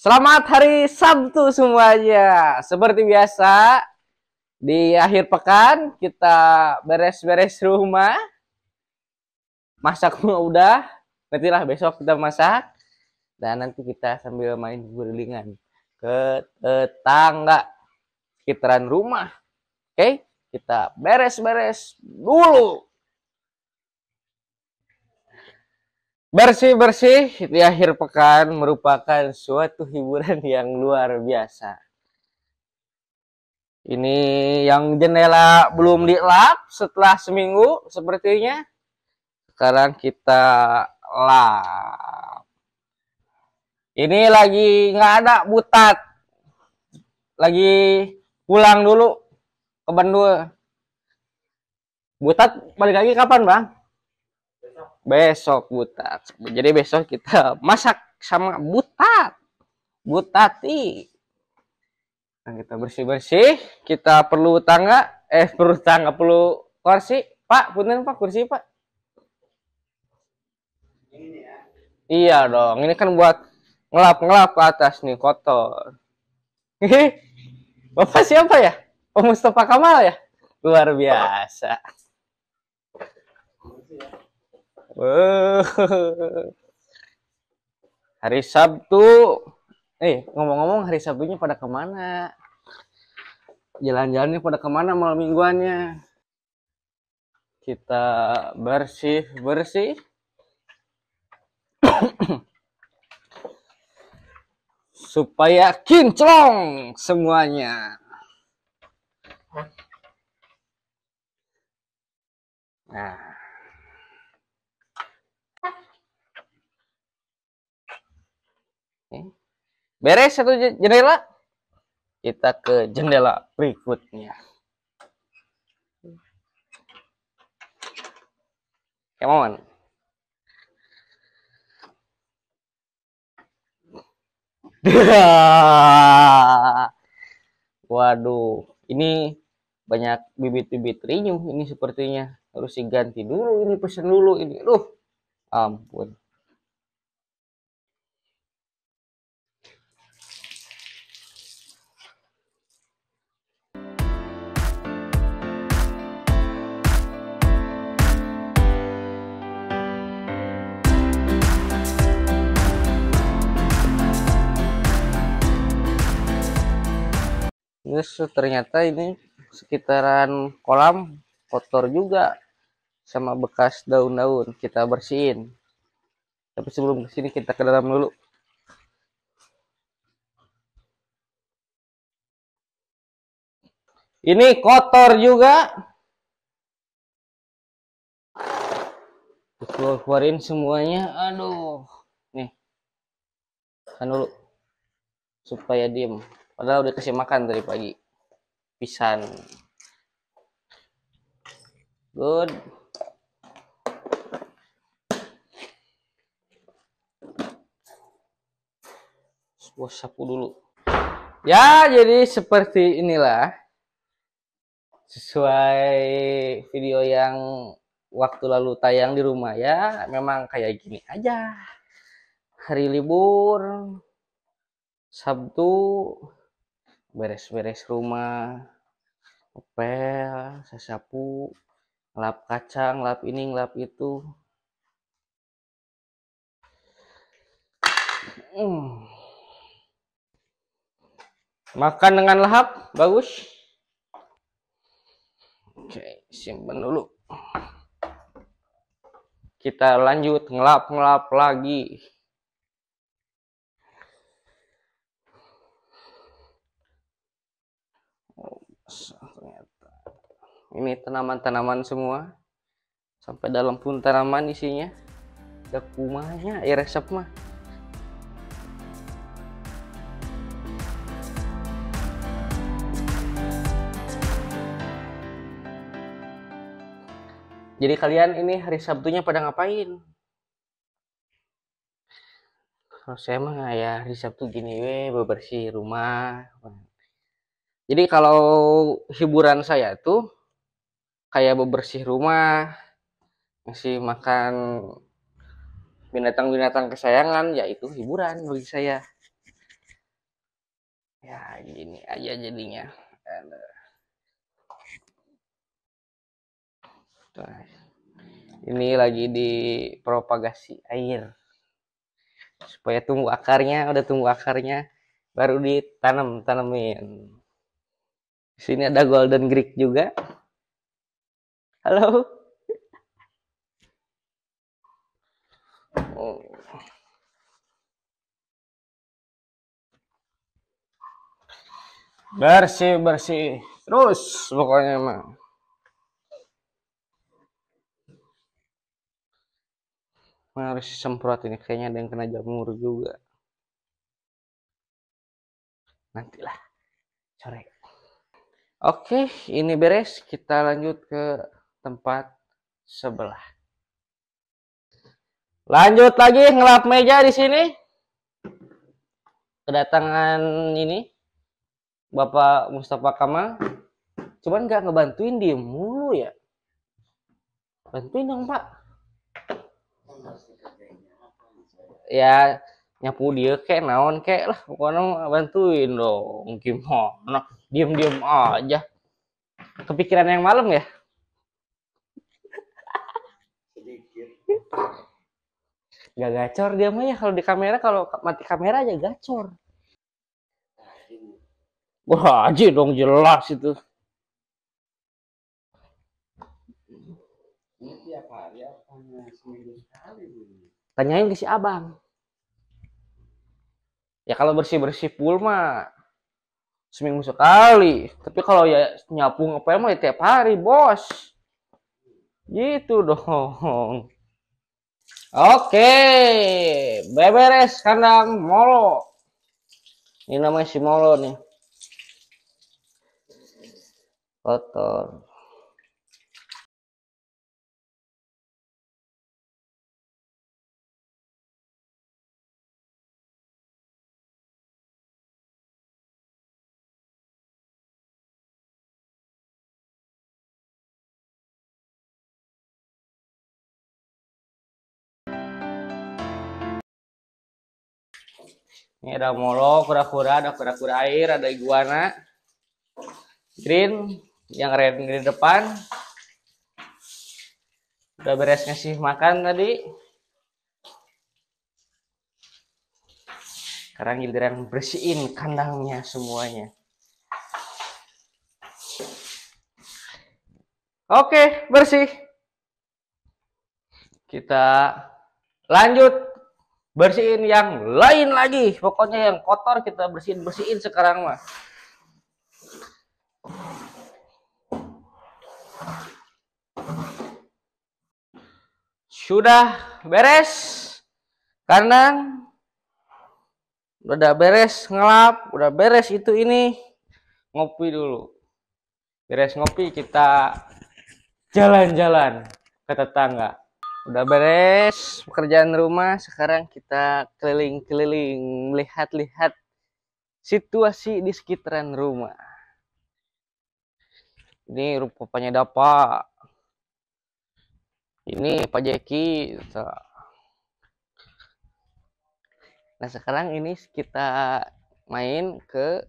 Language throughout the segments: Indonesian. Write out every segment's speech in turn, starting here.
Selamat hari Sabtu semuanya. Seperti biasa, di akhir pekan kita beres-beres rumah. Masak udah, lah besok kita masak. Dan nanti kita sambil main berlingan ke tetangga sekitaran rumah. Oke, kita beres-beres dulu. Bersih-bersih di akhir pekan merupakan suatu hiburan yang luar biasa. Ini yang jendela belum dilap setelah seminggu sepertinya. Sekarang kita lap. Ini lagi nggak ada butat. Lagi pulang dulu ke Bandung. Butat balik lagi kapan, Bang? besok butat jadi besok kita masak sama butat butati nah, kita bersih bersih kita perlu tangga eh perlu tangga perlu kursi pak punten pak kursi pak ini ya. iya dong ini kan buat ngelap ngelap ke atas nih kotor bapak siapa ya Pak Mustafa Kamal ya luar biasa Eh. hari Sabtu eh ngomong-ngomong hari Sabtunya pada kemana jalan-jalannya pada kemana malam mingguannya kita bersih bersih supaya kinclong semuanya nah Beres satu jendela. Kita ke jendela berikutnya. Come on. Waduh, ini banyak bibit-bibit rinyuh ini sepertinya harus diganti dulu ini pesen dulu ini. Aduh, ampun. terus ternyata ini sekitaran kolam kotor juga sama bekas daun-daun kita bersihin tapi sebelum kesini kita ke dalam dulu ini kotor juga keluar keluarin semuanya aduh nih kan dulu supaya diem Padahal udah kasih makan dari pagi. Pisan. Good. Gua sapu dulu. Ya, jadi seperti inilah. Sesuai video yang waktu lalu tayang di rumah ya, memang kayak gini aja. Hari libur, Sabtu, beres-beres rumah ngepel saya sapu ngelap kacang ngelap ini ngelap itu hmm. makan dengan lahap bagus oke simpan dulu kita lanjut ngelap ngelap lagi ternyata ini tanaman-tanaman semua sampai dalam pun tanaman isinya ada kumanya ya resep mah Jadi kalian ini hari Sabtunya pada ngapain? Kalau saya mah ya hari Sabtu gini we bebersih rumah, jadi kalau hiburan saya tuh kayak bebersih rumah, ngasih makan binatang-binatang kesayangan, ya itu hiburan bagi saya. Ya gini aja jadinya. Ini lagi di propagasi air supaya tumbuh akarnya, udah tumbuh akarnya baru ditanam, tanamin sini ada Golden Greek juga. Halo. Oh. bersih bersih terus pokoknya mah harus semprot ini kayaknya ada yang kena jamur juga nantilah sore Oke, ini beres. Kita lanjut ke tempat sebelah. Lanjut lagi ngelap meja di sini. Kedatangan ini Bapak Mustafa Kamal. Cuman nggak ngebantuin dia mulu ya. Bantuin dong Pak. Ya nyapu dia kayak naon kayak lah pokoknya bantuin dong gimana diem-diem aja kepikiran yang malam ya nggak gacor dia mah ya kalau di kamera kalau mati kamera aja gacor. Wah, aja dong jelas itu. Tanyain ke si abang. Ya kalau bersih-bersih pulma seminggu sekali tapi kalau ya nyapu ngepel mah ya tiap hari bos gitu dong oke beberes kandang molo ini namanya si molo nih kotor Ini ada molo, kura-kura, ada kura-kura air, ada iguana. Green, yang red di depan. Udah beres ngasih makan tadi. Sekarang giliran bersihin kandangnya semuanya. Oke, bersih. Kita lanjut bersihin yang lain lagi pokoknya yang kotor kita bersihin bersihin sekarang mah sudah beres kandang udah beres ngelap udah beres itu ini ngopi dulu beres ngopi kita jalan-jalan ke tetangga Udah beres pekerjaan rumah, sekarang kita keliling-keliling, lihat-lihat situasi di sekitaran rumah. Ini rupanya Dapa. Ini Pak Jeki. Nah, sekarang ini kita main ke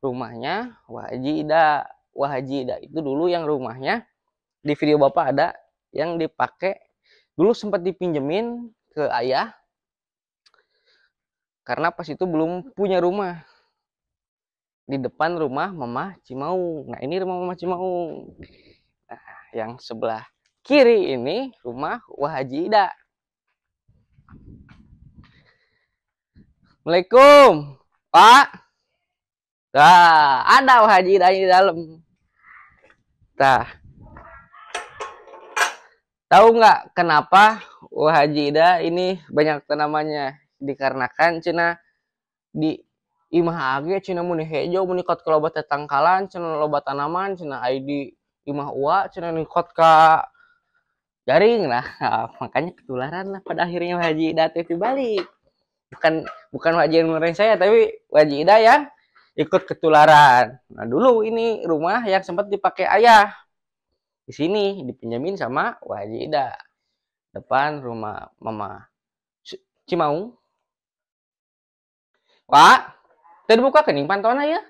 rumahnya Wahaji Ida. Haji Ida itu dulu yang rumahnya di video Bapak ada yang dipakai dulu sempat dipinjemin ke ayah karena pas itu belum punya rumah di depan rumah Mama cimau Nah ini rumah Mama cimau Nah, yang sebelah kiri ini rumah Wahaji Ida. Assalamualaikum, Pak. Nah, ada Wahaji Ida di dalam. Nah, Tahu nggak kenapa Haji Ida ini banyak tanamannya? Dikarenakan cina di imah age cina muni hejo muni kot ke tetangkalan cina loba tanaman cina ID imah ua cina nikot ka jaring lah makanya ketularan lah pada akhirnya Haji Ida TV balik bukan bukan Haji yang marahin saya tapi Haji Ida yang ikut ketularan nah dulu ini rumah yang sempat dipakai ayah di sini dipinjemin sama Wajida depan rumah mama Cimaung Wah terbuka kening pantona ya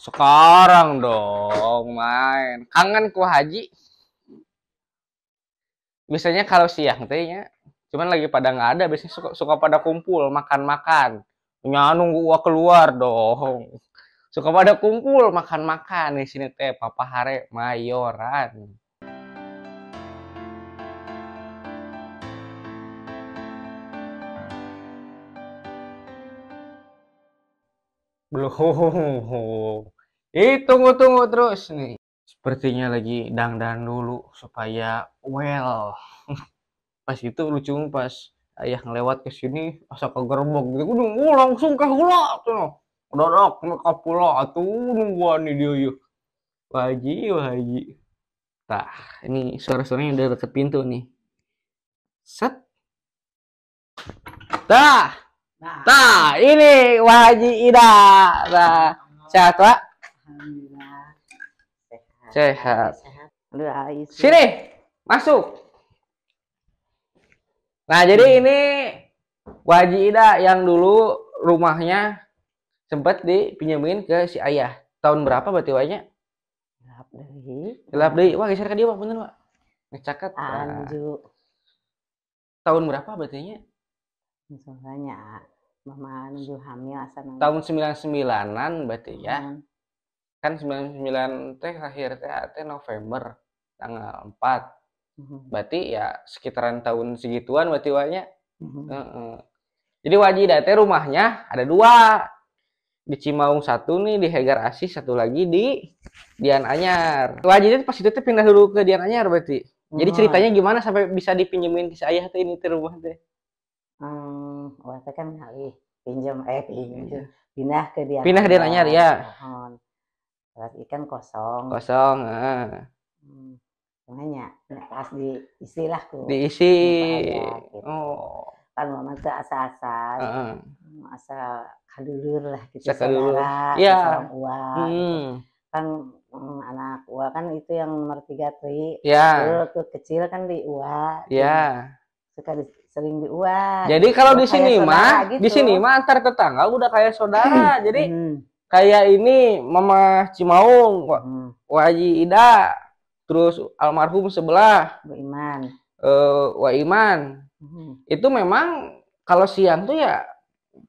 sekarang dong main kangen ku haji biasanya kalau siang tehnya cuman lagi pada nggak ada biasanya suka, suka pada kumpul makan-makan Nyanung gua keluar dong suka pada kumpul makan-makan di sini teh Papa Hare Mayoran. Belum. eh tunggu-tunggu terus nih. Sepertinya lagi dangdan dulu supaya well. pas itu lucu pas ayah ngelewat ke sini masa ke gerbong gitu. Udah, oh, langsung ke hula tuh dorok nak pula atuh nungguan nih dia yuk. Waji, waji. Tah, ini suara-suaranya udah deket pintu nih. Set. Tah. Nah. Tah, ini Waji Ida. Tah. Sehat, Pak? Alhamdulillah. Sehat. Sehat. Sini, masuk. Nah, jadi hmm. ini Waji Ida yang dulu rumahnya sempat dipinjamin ke si ayah tahun berapa berarti wanya gelap deh gelap deh wah geser ke dia pak bener pak ngecakat kan? anju tahun berapa berarti nya misalnya mama menuju hamil asal tahun sembilan sembilanan berarti ya kan sembilan sembilan teh lahir teh teh November tanggal empat hmm. berarti ya sekitaran tahun segituan berarti wanya hmm. jadi wajib teh rumahnya ada dua di Cimaung satu nih di Hegar Asis satu lagi di Dian Anyar. Wajibnya pas itu tuh pindah dulu ke Dian Anyar berarti. Jadi hmm. ceritanya gimana sampai bisa dipinjemin ke saya tuh ini tuh rumah teh? Hmm, wah oh, kan kali pinjam eh iya. pinjam pindah ke Dian. Pindah ke Dian Anyar ya. Berarti Terus ikan kosong. Kosong. Ah. Hmm. Nanya, pas diisi lah tuh. Diisi. Oh. Kan mama tuh asa-asa. Uh -uh masa kadulur lah gitu saudara ya. ua hmm. Gitu. kan um, anak ua kan itu yang nomor tiga tri ya. kecil kan di ua ya suka di, sering di ua jadi kalau di sini mah gitu. di sini mah antar tetangga udah kayak saudara hmm. jadi hmm. kayak ini mama cimaung hmm. waji ida terus almarhum sebelah Bu Iman uh, Wa Iman hmm. itu memang kalau siang tuh ya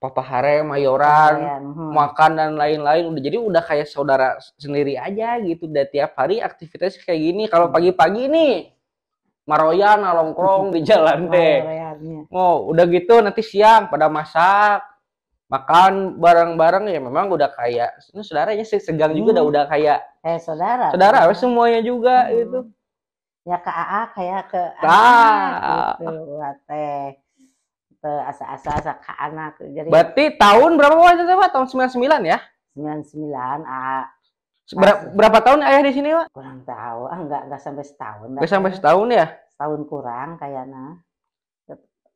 Papa Hare, Mayoran, hmm. makan dan lain-lain. Udah jadi udah kayak saudara sendiri aja gitu. Dan tiap hari aktivitas kayak gini. Kalau hmm. pagi-pagi nih maroyan nalongkrong di jalan deh. Oh, udah gitu nanti siang pada masak, makan bareng-bareng ya memang udah kayak ini saudaranya sih segang juga hmm. udah udah kayak eh saudara. Saudara ya. semuanya juga hmm. gitu. Ya ke AA kayak ke ah. gitu. Wah, teh asa-asa asa ke anak jadi berarti tahun berapa waktu itu pak tahun sembilan ya sembilan sembilan ah. Ber berapa tahun ayah di sini pak kurang tahu ah enggak enggak sampai setahun enggak sampai setahun ya setahun kurang kayaknya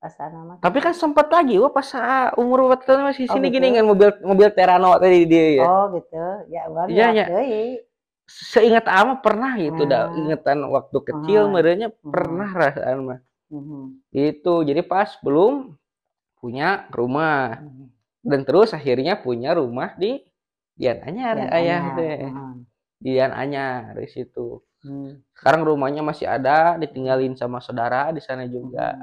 Asana, Tapi kan sempat lagi, wah pas umur empat tahun masih oh, sini gitu? gini kan mobil mobil Terano tadi dia. Ya. Oh gitu, ya baru iya, ya, ya. Seingat ama pernah gitu, hmm. Ah. dah ingetan waktu kecil, ah. hmm. merenya pernah hmm. rasaan mah hmm. itu jadi pas belum punya rumah hmm. dan terus akhirnya punya rumah di Dian Anyar Dian ayah Anyar. deh hmm. Dian Anyar di situ hmm. sekarang rumahnya masih ada ditinggalin sama saudara di sana juga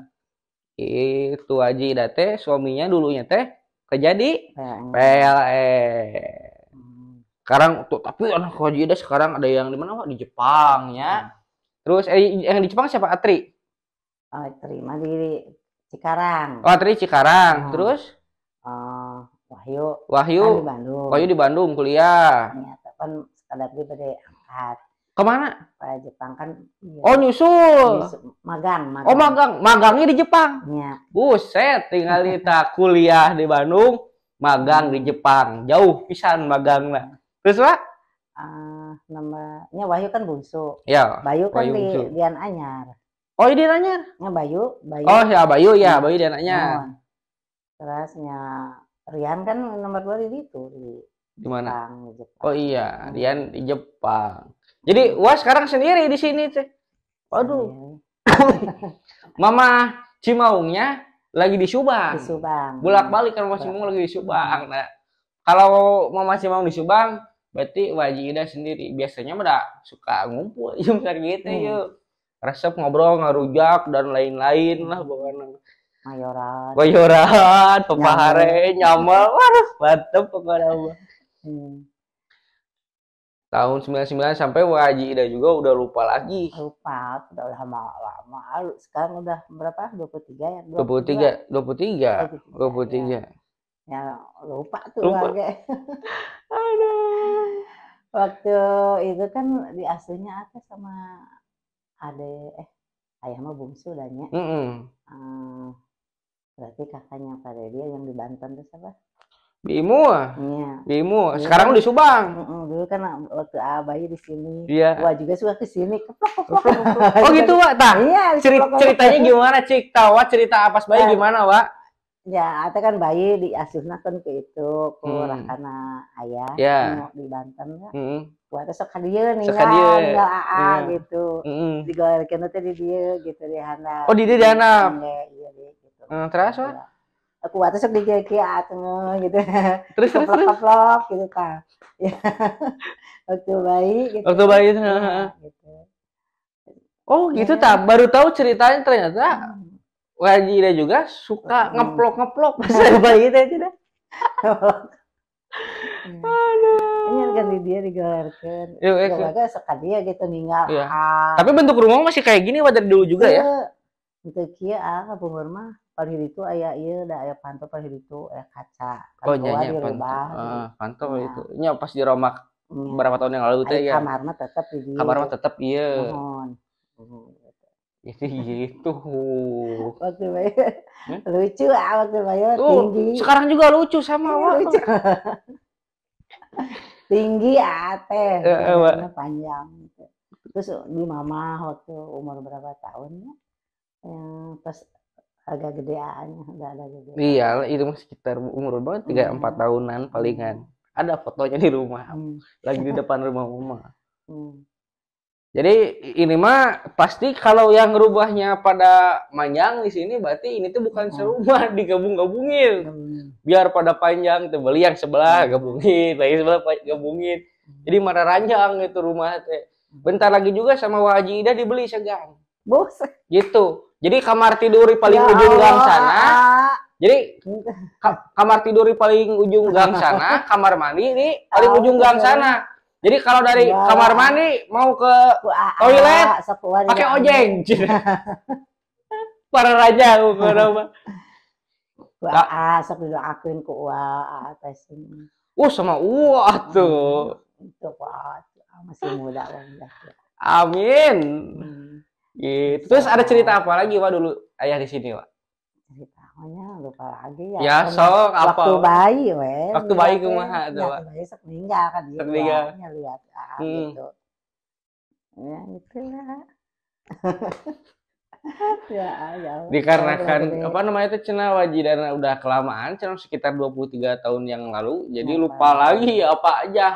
hmm. itu Haji Date suaminya dulunya teh kejadi PLN, e. e. mm-hmm. sekarang tuh tapi anak Haji Ida sekarang ada yang di mana di Jepang ya mm-hmm. terus eh, yang di Jepang siapa Atri Oh, terima di Cikarang. Oh, tadi Cikarang. Oh. Terus? Uh, Wahyu. Wahyu. Kan di Bandung. Wahyu di Bandung kuliah. Ya, kan sekadar gue pada angkat. Kemana? Ke Jepang kan. Ya. Oh nyusul. nyusul. Magang, magang. Oh magang, magangnya di Jepang. Iya. Buset, tinggal kita kuliah di Bandung, magang hmm. di Jepang. Jauh pisan magang lah. Terus pak? Uh, ah, namanya Wahyu kan bungsu. Ya. Bayu kan Wahyu di Dian Anyar. Oh, ini nanya? Nya Bayu, Bayu. Oh, ya Bayu ya, iya. Bayu dia nanya. Oh. Terusnya Rian kan nomor dua di situ. di mana? Oh iya, hmm. Rian di Jepang. Jadi wah sekarang sendiri di sini teh. Waduh. Mama Cimaungnya lagi di Subang. Di Subang. Bulak balik kan Mama Cimaung lagi di Subang. Nah, kalau Mama Cimaung di Subang, berarti Waji sendiri. Biasanya mereka suka ngumpul, jumlah gitu hmm. yuk resep ngobrol ngarujak dan lain-lain lah bukan? mayoran mayoran pepahare nyamal waduh mantep pokoknya hmm. tahun 99 sampai wajib dan juga udah lupa lagi lupa udah lama lama sekarang udah berapa tiga ya Dua puluh tiga, dua puluh tiga, dua puluh tiga. ya lupa tuh lupa. aduh waktu itu kan di aslinya apa sama ada eh ayah mah bungsu dan ya. Mm -hmm. uh, ah, berarti kakaknya pada dia yang di Banten tuh siapa? Bimo ah? iya. Bimu. Iya. Sekarang udah di Subang. Mm -mm, dulu kan waktu abahnya di sini. Iya. Wah juga suka ke sini. oh gitu, Wak. tang. Iya, Ceri ceritanya gimana, Cik? Tahu cerita apa Bayu nah. gimana, Wak? Ya, ada kan bayi di asuhna kan ke itu, ke hmm. ayah yeah. di Banten ya. Hmm buat sok hadiah nih sok hadiaa ya. Iya. gitu mm -hmm. teh di dia gitu di handap oh di dia di handap iya gitu mm, terus wah iya. aku waktu sok di ke ateng gitu terus terus terus vlog gitu kan ya waktu bayi gitu waktu bayi gitu, gitu. oh gitu yeah. tak baru tahu ceritanya ternyata hmm. dia juga suka hmm. ngeplok ngeplok pas bayi aja tidak kan di dia digelarkan Iya, iya. ya. suka dia gitu ninggal ya. ah. tapi bentuk rumah masih kayak gini wadah dulu juga ya, ya? itu kia ah pemur mah paling itu ayah iya dah ayah pantau paling itu ayah kaca kan oh iya iya pantau ah, pantau nah. itu nya pas di Roma hmm. berapa tahun yang lalu teh ya kamar mah tetap di kamar mah tetap iya mohon jadi iya, gitu waktu bayar hmm? lucu ah waktu bayar uh, tinggi sekarang juga lucu sama iya, waktu lucu tinggi ateh ya, eh, panjang gitu. terus di mama waktu umur berapa tahun ya, yang pas agak gedean udah ada gede iya itu masih sekitar umur berapa tiga hmm. empat tahunan palingan hmm. ada fotonya di rumah hmm. lagi di depan rumah mama hmm. Jadi ini mah pasti kalau yang rubahnya pada panjang di sini berarti ini tuh bukan hmm. serumah digabung-gabungin. Biar pada panjang tuh beli yang sebelah hmm. gabungin, lagi sebelah gabungin. Hmm. Jadi mana ranjang itu rumah teh. Bentar lagi juga sama Waji Ida dibeli segang. Bos. Gitu. Jadi kamar tidur di paling ya ujung gang sana. Jadi kamar tidur di paling ujung gang sana, kamar mandi di paling ujung gang sana jadi kalau dari ya. kamar mandi mau ke toilet ah, pakai ya. ojeng Para raja aku Wah, asap didoakeun ku wah atas ini. Uh sama wah tuh. Itu wah masih muda wong Amin. Hmm. Gitu. Terus ada cerita apa lagi wah dulu ayah di sini, Wak? Pokoknya lupa lagi ya. Ya, sok apa? Waktu bayi we. Waktu bayi rumah tuh. Waktu bayi sok meninggal kan gitu. Ya, lihat ah, hmm. gitu. Ya gitu lah. ya, ya. Dikarenakan ya, apa namanya itu cina wajidana udah kelamaan, cina sekitar 23 tahun yang lalu, jadi ya, lupa ya. lagi apa aja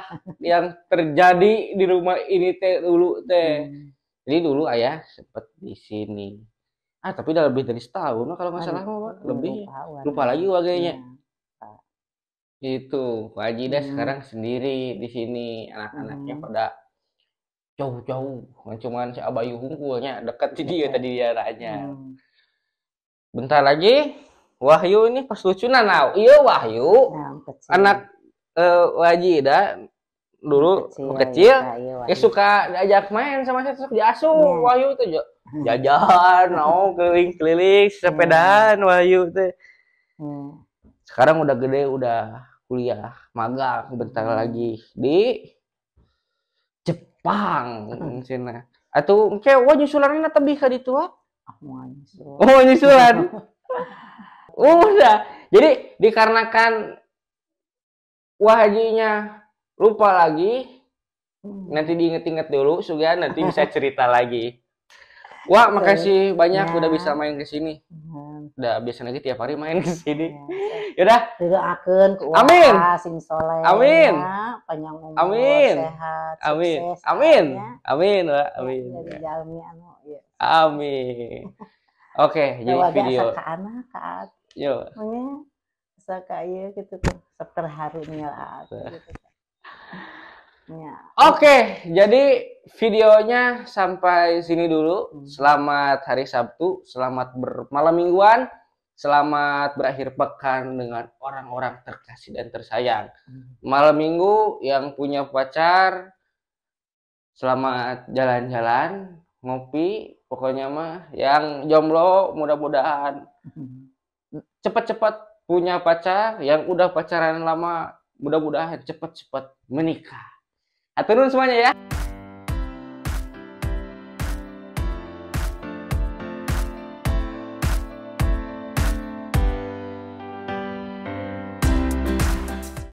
yang terjadi di rumah ini teh dulu teh. Hmm. Jadi dulu ayah sempat di sini ah tapi udah lebih dari setahun kalau nggak salah lebih lupa, lupa lagi warganya, ya. itu Pak Haji dah hmm. sekarang sendiri di sini anak-anaknya hmm. pada jauh-jauh cuma si Abayu hunkulnya dekat sih dia iya. tadi diaranya hmm. bentar lagi Wahyu ini pas lucu nanau iya Wahyu nah, anak uh, eh, Waji dah dulu kecil, kecil ya, ya, ya suka diajak main sama saya terus diasuh ya. Wahyu tuh jajan mau keliling keliling sepedaan hmm. wahyu teh hmm. sekarang udah gede udah kuliah magang bentar hmm. lagi di Jepang hmm. sini atau wah nyusulan tapi di tua oh nyusulan udah oh, jadi dikarenakan wahajinya lupa lagi hmm. nanti diinget-inget dulu sugan nanti bisa cerita lagi Wah, makasih banyak ya. udah bisa ya. main ke sini. Hmm. Udah biasa lagi tiap hari main ke sini. Ya. Yaudah. Amin. Amin. sing soleh. Amin. Ya, panjang umur, Amin. sehat, Amin. Sukses, Amin. Ya. Amin, Wak. Amin. jalmi anu ya. Amin. Oke, okay, jadi video. Ke anak, ka Yo. Nya saka kayak gitu tuh, terharunya lah gitu. Yeah. Oke, okay, jadi videonya sampai sini dulu. Hmm. Selamat hari Sabtu, selamat bermalam mingguan, selamat berakhir pekan dengan orang-orang terkasih dan tersayang. Hmm. Malam minggu yang punya pacar, selamat jalan-jalan, ngopi, pokoknya mah. Yang jomblo mudah-mudahan hmm. cepat-cepat punya pacar, yang udah pacaran lama mudah-mudahan cepat-cepat menikah. Turun semuanya ya.